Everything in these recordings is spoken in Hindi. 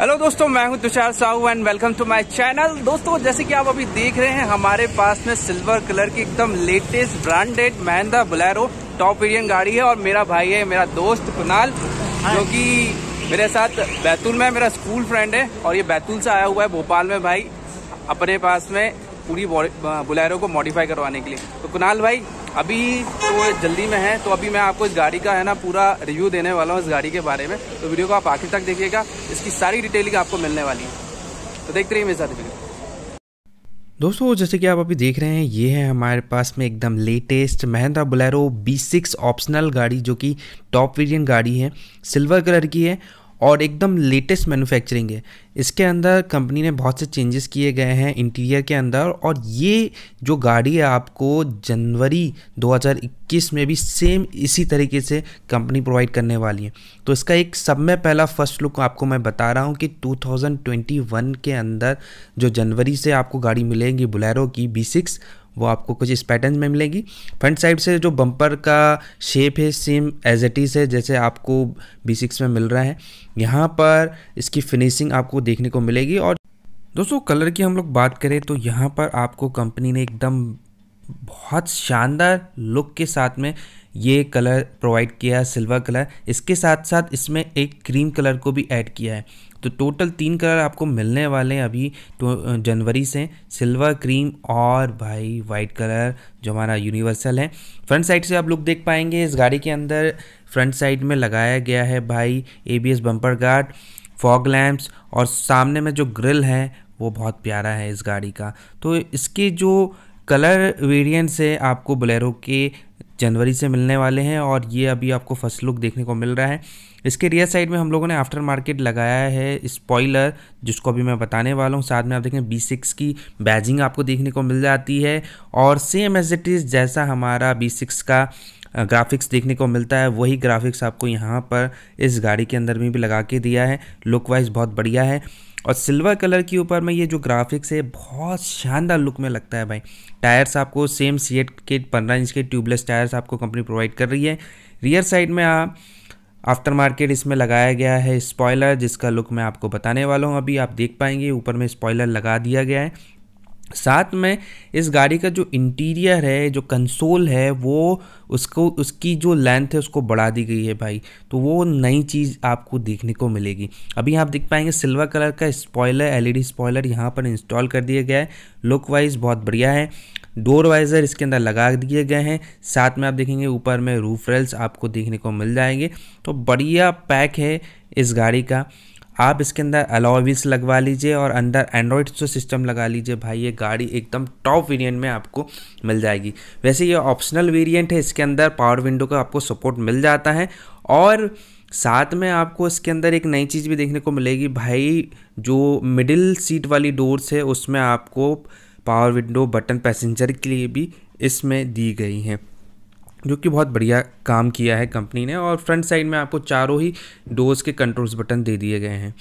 हेलो दोस्तों मैं हूं Tushar Sahu and welcome to my channel दोस्तों जैसे कि आप अभी देख रहे हैं हमारे पास में सिल्वर कलर की एकदम latest branded Mahindra Bolero top Indian गाड़ी है और मेरा भाई है मेरा दोस्त कुनाल जो कि मेरे साथ बैतूल में मेरा स्कूल फ्रेंड है और ये बैतूल से आया हुआ है भोपाल में भाई अपने पास में पूरी बुलेरो को मॉडिफाई करवाने के लिए तो कुनाल भाई अभी तो जल्दी में है तो अभी मैं आपको इस गाड़ी का है ना पूरा रिव्यू देने वाला हूँ इस गाड़ी के बारे में तो वीडियो को आप आखिर तक देखिएगा इसकी सारी डिटेलिंग आपको मिलने वाली है तो देखते रहिए मेरे साथ वीडियो दोस्तों जैसे कि आप अभी देख रहे हैं ये है हमारे पास में एकदम latest Mahindra B six optional गाड़ी जो कि टॉप वेरिएंट गाड़ी है सिल्वर कलर की है और एकदम लेटेस्ट मैन्युफैक्चरिंग है इसके अंदर कंपनी ने बहुत से चेंजेस किए गए हैं इंटीरियर के अंदर और ये जो गाड़ी है आपको जनवरी 2021 में भी सेम इसी तरीके से कंपनी प्रोवाइड करने वाली है तो इसका एक सब में पहला फर्स्ट लुक आपको मैं बता रहा हूँ कि 2021 के अंदर जो जनवरी से आपको गाड़ी मिलेगी बुलेरो की बी सिक्स वो आपको कुछ इस पैटर्न में मिलेगी फ्रंट साइड से जो बम्पर का शेप है सेम एज एट इज़ है जैसे आपको बी सिक्स में मिल रहा है यहाँ पर इसकी फिनिशिंग आपको देखने को मिलेगी और दोस्तों कलर की हम लोग बात करें तो यहाँ पर आपको कंपनी ने एकदम बहुत शानदार लुक के साथ में ये कलर प्रोवाइड किया है सिल्वर कलर इसके साथ साथ इसमें एक क्रीम कलर को भी ऐड किया है तो टोटल तीन कलर आपको मिलने वाले हैं अभी तो जनवरी से सिल्वर क्रीम और भाई वाइट कलर जो हमारा यूनिवर्सल है फ्रंट साइड से आप लोग देख पाएंगे इस गाड़ी के अंदर फ्रंट साइड में लगाया गया है भाई ABS bumper guard fog lamps और सामने में जो ग्रिल है वो बहुत प्यारा है इस गाड़ी का तो इसके जो कलर वेरियंट्स है आपको बलैरो के जनवरी से मिलने वाले हैं और ये अभी आपको फर्स्ट लुक देखने को मिल रहा है इसके रियर साइड में हम लोगों ने आफ्टर मार्केट लगाया है स्पॉइलर जिसको अभी मैं बताने वाला हूँ साथ में आप देखें बी सिक्स की बैजिंग आपको देखने को मिल जाती है और सेम एज इट इज़ जैसा हमारा बी सिक्स का ग्राफिक्स देखने को मिलता है वही ग्राफिक्स आपको यहाँ पर इस गाड़ी के अंदर में भी लगा के दिया है लुक वाइज बहुत बढ़िया है और सिल्वर कलर के ऊपर में ये जो ग्राफिक्स है बहुत शानदार लुक में लगता है भाई टायर्स आपको सेम सी एट के पंद्रह इंच के ट्यूबलेस टायर्स आपको कंपनी प्रोवाइड कर रही है रियर साइड में आप आफ्टर मार्केट इसमें लगाया गया है स्पॉयलर जिसका लुक मैं आपको बताने वाला हूँ अभी आप देख पाएंगे ऊपर में स्पॉयलर लगा दिया गया है साथ में इस गाड़ी का जो इंटीरियर है जो कंसोल है वो उसको उसकी जो लेंथ है उसको बढ़ा दी गई है भाई तो वो नई चीज़ आपको देखने को मिलेगी अभी आप देख पाएंगे सिल्वर कलर का स्पॉयलर एलईडी स्पॉयलर यहाँ पर इंस्टॉल कर दिया गया है लुक वाइज बहुत बढ़िया है डोर वाइजर इसके अंदर लगा दिए गए हैं साथ में आप देखेंगे ऊपर में रूफ रेल्स आपको देखने को मिल जाएंगे तो बढ़िया पैक है इस गाड़ी का आप इसके अंदर अलॉविस लगवा लीजिए और अंदर एंड्रॉयड सिस्टम लगा लीजिए भाई ये गाड़ी एकदम टॉप वेरिएंट में आपको मिल जाएगी वैसे ये ऑप्शनल वेरिएंट है इसके अंदर पावर विंडो का आपको सपोर्ट मिल जाता है और साथ में आपको इसके अंदर एक नई चीज़ भी देखने को मिलेगी भाई जो मिडिल सीट वाली डोर्स है उसमें आपको पावर विंडो बटन पैसेंजर के लिए भी इसमें दी गई हैं जो कि बहुत बढ़िया काम किया है कंपनी ने और फ्रंट साइड में आपको चारों ही डोर्स के कंट्रोल्स बटन दे दिए गए हैं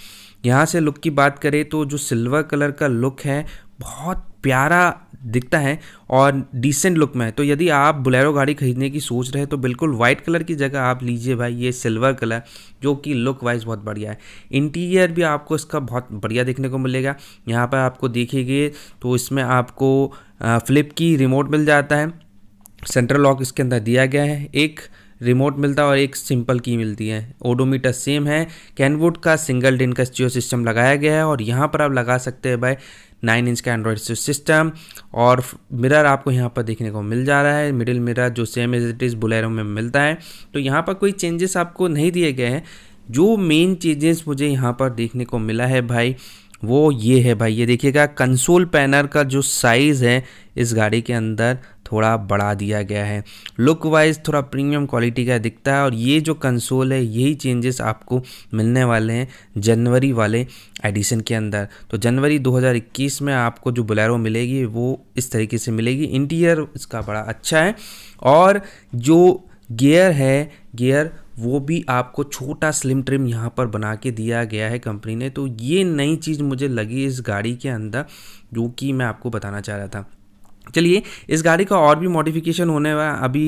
यहाँ से लुक की बात करें तो जो सिल्वर कलर का लुक है बहुत प्यारा दिखता है और डिसेंट लुक में है तो यदि आप बुलेरो गाड़ी खरीदने की सोच रहे हैं तो बिल्कुल वाइट कलर की जगह आप लीजिए भाई ये सिल्वर कलर जो कि लुक वाइज बहुत बढ़िया है इंटीरियर भी आपको इसका बहुत बढ़िया देखने को मिलेगा यहाँ पर आपको देखेंगे तो इसमें आपको फ्लिप की रिमोट मिल जाता है सेंट्रल लॉक इसके अंदर दिया गया है एक रिमोट मिलता है और एक सिंपल की मिलती है ओडोमीटर सेम है कैनवुड का सिंगल डिन का सिस्टम लगाया गया है और यहाँ पर आप लगा सकते हैं भाई नाइन इंच का एंड्रॉयड सिस्टम और मिरर आपको यहाँ पर देखने को मिल जा रहा है मिडिल मिरर जो same as it is Bolero में मिलता है तो यहाँ पर कोई चेंजेस आपको नहीं दिए गए हैं जो मेन चेंजेस मुझे यहाँ पर देखने को मिला है भाई वो ये है भाई ये देखिएगा कंसोल पैनर का जो साइज़ है इस गाड़ी के अंदर थोड़ा बढ़ा दिया गया है लुक वाइज थोड़ा प्रीमियम क्वालिटी का दिखता है और ये जो कंसोल है यही चेंजेस आपको मिलने वाले हैं जनवरी वाले एडिशन के अंदर तो जनवरी 2021 में आपको जो बुलेरो मिलेगी वो इस तरीके से मिलेगी इंटीरियर इसका बड़ा अच्छा है और जो गियर है गियर वो भी आपको छोटा स्लिम ट्रिम यहाँ पर बना के दिया गया है कंपनी ने तो ये नई चीज़ मुझे लगी इस गाड़ी के अंदर जो कि मैं आपको बताना चाह रहा था चलिए इस गाड़ी का और भी मॉडिफिकेशन होने वाला अभी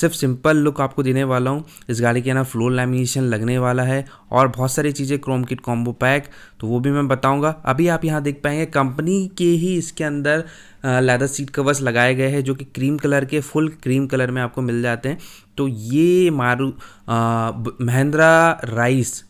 सिर्फ सिंपल लुक आपको देने वाला हूँ इस गाड़ी के ना फ्लोर लैमिनेशन लगने वाला है और बहुत सारी चीज़ें क्रोम किट कॉम्बो पैक तो वो भी मैं बताऊँगा अभी आप यहाँ देख पाएंगे कंपनी के ही इसके अंदर लेदर सीट कवर्स लगाए गए हैं जो कि क्रीम कलर के फुल क्रीम कलर में आपको मिल जाते हैं तो ये मारू महिंद्रा राइस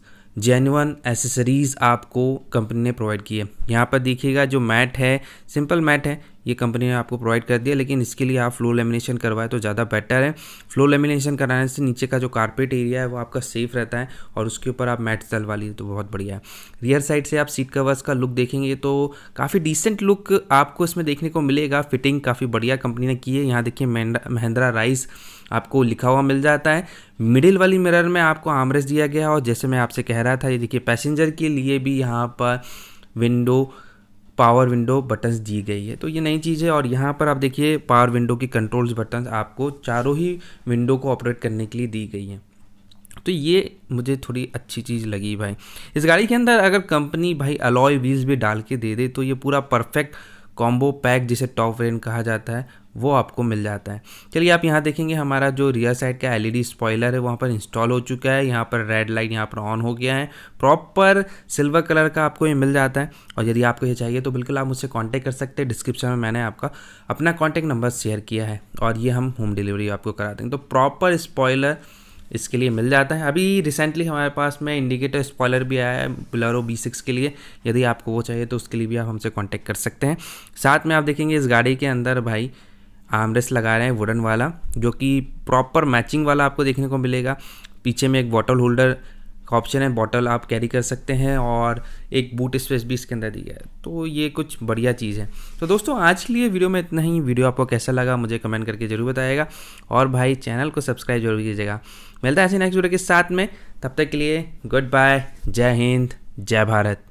जेनुअन एसेसरीज़ आपको कंपनी ने प्रोवाइड की है यहाँ पर देखिएगा जो मैट है सिंपल मैट है ये कंपनी ने आपको प्रोवाइड कर दिया लेकिन इसके लिए आप फ्लो लेमिनेशन करवाए तो ज़्यादा बेटर है फ्लो लेमिनेशन कराने से नीचे का जो कारपेट एरिया है वो आपका सेफ रहता है और उसके ऊपर आप मैट्स डलवा लीजिए तो बहुत बढ़िया है रियर साइड से आप सीट कवर्स का लुक देखेंगे तो काफ़ी डिसेंट लुक आपको इसमें देखने को मिलेगा फिटिंग काफ़ी बढ़िया कंपनी ने की है यहाँ देखिए महिंद्रा राइस आपको लिखा हुआ मिल जाता है मिडिल वाली मिरर में आपको आमरेस दिया गया और जैसे मैं आपसे कह रहा था ये देखिए पैसेंजर के लिए भी यहाँ पर विंडो पावर विंडो बटन्स दी गई है तो ये नई चीज़ है और यहाँ पर आप देखिए पावर विंडो की कंट्रोल्स बटन आपको चारों ही विंडो को ऑपरेट करने के लिए दी गई हैं तो ये मुझे थोड़ी अच्छी चीज़ लगी भाई इस गाड़ी के अंदर अगर कंपनी भाई अलॉय व्हील्स भी डाल के दे दे तो ये पूरा परफेक्ट कॉम्बो पैक जिसे टॉप रेन कहा जाता है वो आपको मिल जाता है चलिए आप यहाँ देखेंगे हमारा जो रियर साइड का एलईडी स्पॉइलर है वहाँ पर इंस्टॉल हो चुका है यहाँ पर रेड लाइट यहाँ पर ऑन हो गया है प्रॉपर सिल्वर कलर का आपको ये मिल जाता है और यदि आपको ये चाहिए तो बिल्कुल आप मुझसे कॉन्टैक्ट कर सकते हैं डिस्क्रिप्शन में मैंने आपका अपना कॉन्टैक्ट नंबर शेयर किया है और ये हम होम डिलीवरी आपको करा देंगे तो प्रॉपर स्पॉयलर इसके लिए मिल जाता है अभी रिसेंटली हमारे पास में इंडिकेटर स्पॉयलर भी आया है बुलारो बी सिक्स के लिए यदि आपको वो चाहिए तो उसके लिए भी आप हमसे कॉन्टेक्ट कर सकते हैं साथ में आप देखेंगे इस गाड़ी के अंदर भाई आमरेस लगा रहे हैं वुडन वाला जो कि प्रॉपर मैचिंग वाला आपको देखने को मिलेगा पीछे में एक बॉटल होल्डर ऑप्शन है बॉटल आप कैरी कर सकते हैं और एक बूट स्पेस भी इसके अंदर दी है तो ये कुछ बढ़िया चीज़ है तो दोस्तों आज के लिए वीडियो में इतना ही वीडियो आपको कैसा लगा मुझे कमेंट करके ज़रूर बताएगा और भाई चैनल को सब्सक्राइब जरूर कीजिएगा मिलता है ऐसे नेक्स्ट वीडियो के साथ में तब तक के लिए गुड बाय जय हिंद जय भारत